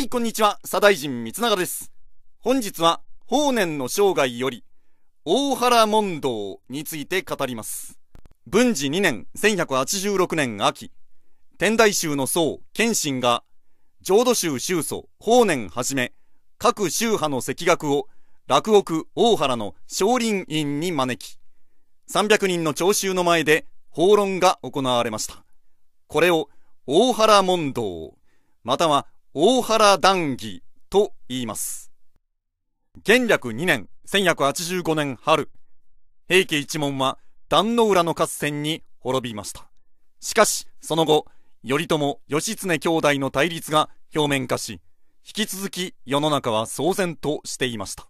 はい、こんにちは。左大臣三永です。本日は、法然の生涯より、大原問答について語ります。文治2年、1186年秋、天台宗の僧、謙信が、浄土宗宗祖、法然はじめ、各宗派の赤学を、落奥大原の少林院に招き、300人の聴衆の前で、法論が行われました。これを、大原問答、または大原談義と言います。元略2年、1185年春、平家一門は壇の浦の合戦に滅びました。しかし、その後、頼朝、義経兄弟の対立が表面化し、引き続き世の中は騒然としていました。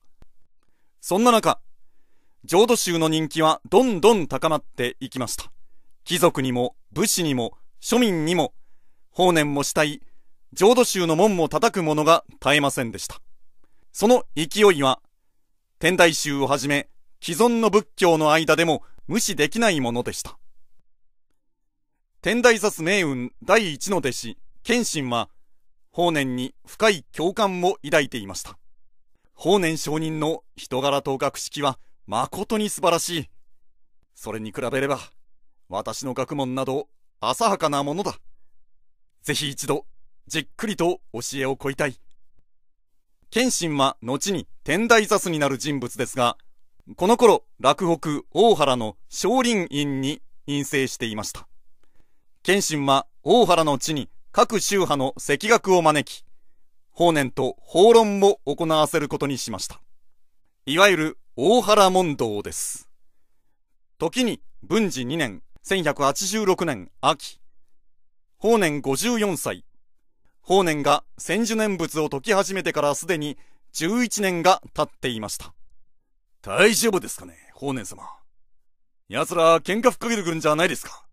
そんな中、浄土宗の人気はどんどん高まっていきました。貴族にも武士にも庶民にも、法然もしたい浄土宗の門も叩く者が絶えませんでした。その勢いは、天台宗をはじめ、既存の仏教の間でも無視できないものでした。天台雑命運第一の弟子、謙信は、法然に深い共感を抱いていました。法然上人の人柄と学識は誠に素晴らしい。それに比べれば、私の学問など浅はかなものだ。ぜひ一度じっくりと教えを乞いたい。謙信は後に天台座になる人物ですが、この頃、落北大原の少林院に陰性していました。謙信は大原の地に各宗派の赤学を招き、法然と法論を行わせることにしました。いわゆる大原問答です。時に文治2年、1186年秋、法年54歳、法然が千寿念仏を解き始めてからすでに11年が経っていました。大丈夫ですかね、法然様。奴ら喧嘩吹っかけてくるんじゃないですか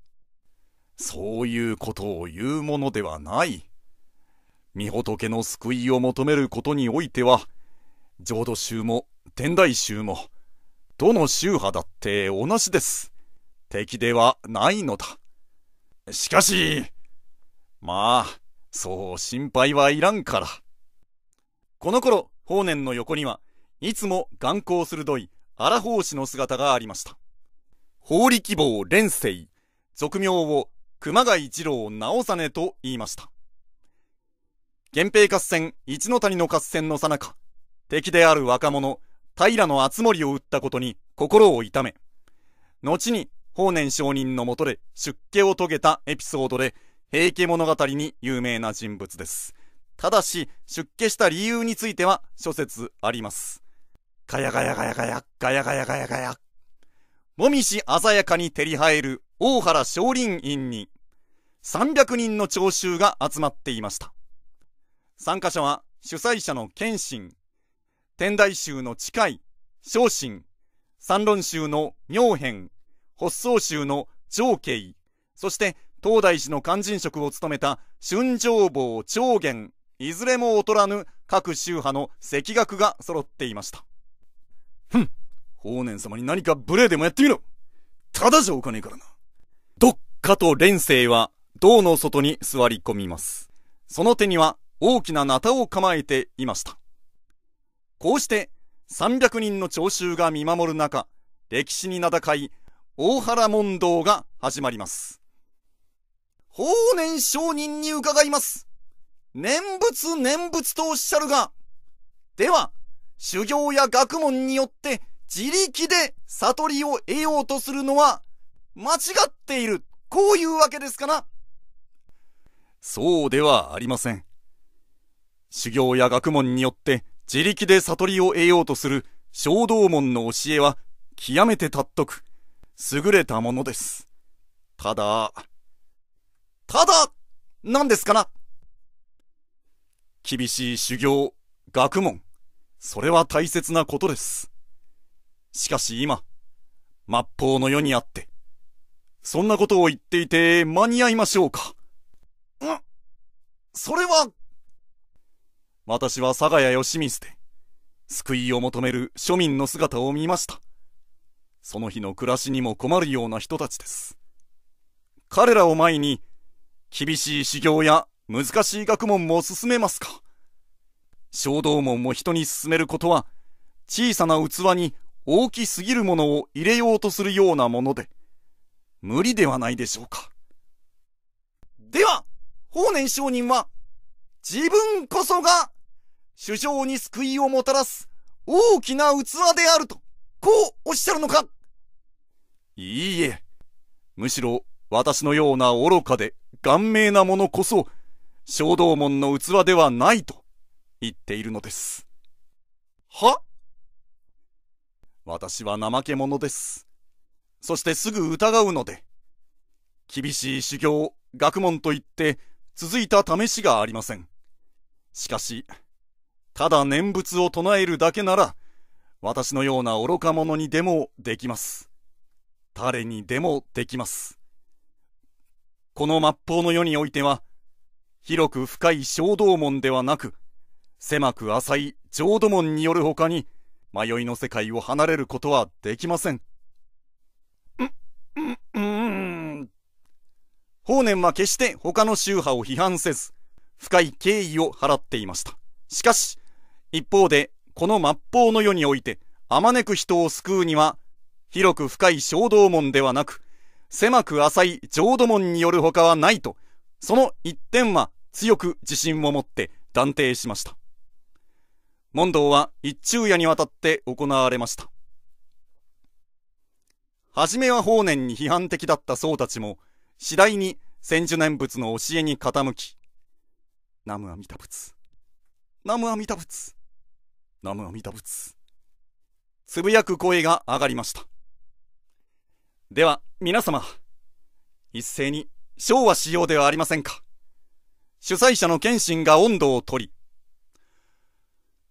そういうことを言うものではない。御仏の救いを求めることにおいては、浄土宗も天台宗も、どの宗派だって同じです。敵ではないのだ。しかし、まあ、そう心配はいらんから。この頃、法然の横には、いつも眼光鋭い荒法師の姿がありました。法力坊蓮生、俗名を熊谷一郎直実と言いました。源平合戦、一の谷の合戦のさなか、敵である若者、平の厚森を撃ったことに心を痛め、後に法然上人のもとで出家を遂げたエピソードで、平家物語に有名な人物です。ただし、出家した理由については諸説あります。かやがやがやがや、かやがやがやがや。もみし鮮やかに照り生える大原少林院に300人の聴衆が集まっていました。参加者は主催者の謙信、天台宗の近い昇進、三論宗の妙変、発想宗の上慶、そして東大寺の肝心職を務めた春情坊長元、いずれも劣らぬ各宗派の赤学が揃っていました。ふん、法然様に何か無礼でもやってみろただじゃおかねえからな。どっかと連生は銅の外に座り込みます。その手には大きななたを構えていました。こうして300人の聴衆が見守る中、歴史に名高い大原問答が始まります。法然上人に伺います。念仏念仏とおっしゃるが、では、修行や学問によって自力で悟りを得ようとするのは間違っている。こういうわけですかなそうではありません。修行や学問によって自力で悟りを得ようとする小道門の教えは極めて尊く、優れたものです。ただ、ただ、何ですかな厳しい修行、学問、それは大切なことです。しかし今、末法の世にあって、そんなことを言っていて間に合いましょうか。んそれは、私は佐賀屋義光で、救いを求める庶民の姿を見ました。その日の暮らしにも困るような人たちです。彼らを前に、厳しい修行や難しい学問も進めますか小道門も人に勧めることは、小さな器に大きすぎるものを入れようとするようなもので、無理ではないでしょうか。では、法然上人は、自分こそが、首相に救いをもたらす大きな器であると、こうおっしゃるのかいいえ、むしろ私のような愚かで顔面な者こそ、小道門の器ではないと言っているのです。は私は怠け者です。そしてすぐ疑うので、厳しい修行、学問といって続いた試しがありません。しかし、ただ念仏を唱えるだけなら、私のような愚か者にでもできます。誰にでもできます。この末法の世においては、広く深い小道門ではなく、狭く浅い浄土門による他に、迷いの世界を離れることはできません。法然は決して他の宗派を批判せず、深い敬意を払っていました。しかし、一方で、この末法の世において、あまねく人を救うには、広く深い衝動門ではなく、狭く浅い浄土門による他はないと、その一点は強く自信を持って断定しました。問答は一昼夜にわたって行われました。初めは法然に批判的だった僧たちも、次第に千住念仏の教えに傾き、ナムアミタ仏、ナムアミタ仏、ナムアミタ仏、つぶやく声が上がりました。では、皆様、一斉に、昭和しようではありませんか。主催者の謙信が温度を取り、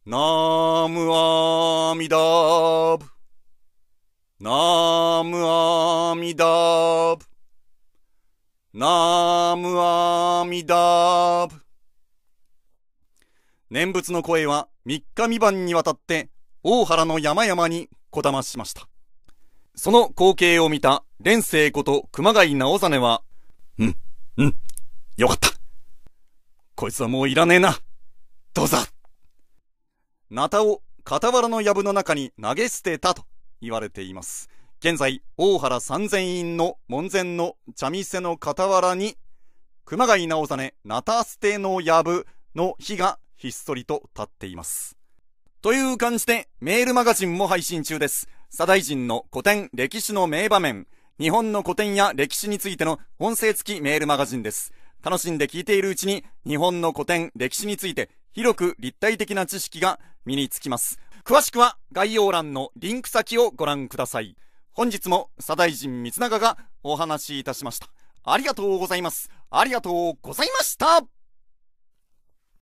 ナムアミダーブ。ナムアミダーブ。ナムアミダーブ。念仏の声は三日三晩にわたって大原の山々にこだましました。その光景を見た、連生こと熊谷直実は、うん、うん、よかった。こいつはもういらねえな。どうぞ。なたを傍らの藪の中に投げ捨てたと言われています。現在、大原三千院の門前の茶店の傍らに、熊谷直実、なた捨ての藪の火がひっそりと立っています。という感じで、メールマガジンも配信中です。左大臣の古典歴史の名場面、日本の古典や歴史についての音声付きメールマガジンです。楽しんで聞いているうちに、日本の古典、歴史について広く立体的な知識が身につきます。詳しくは概要欄のリンク先をご覧ください。本日も左大臣三永がお話しいたしました。ありがとうございます。ありがとうございました。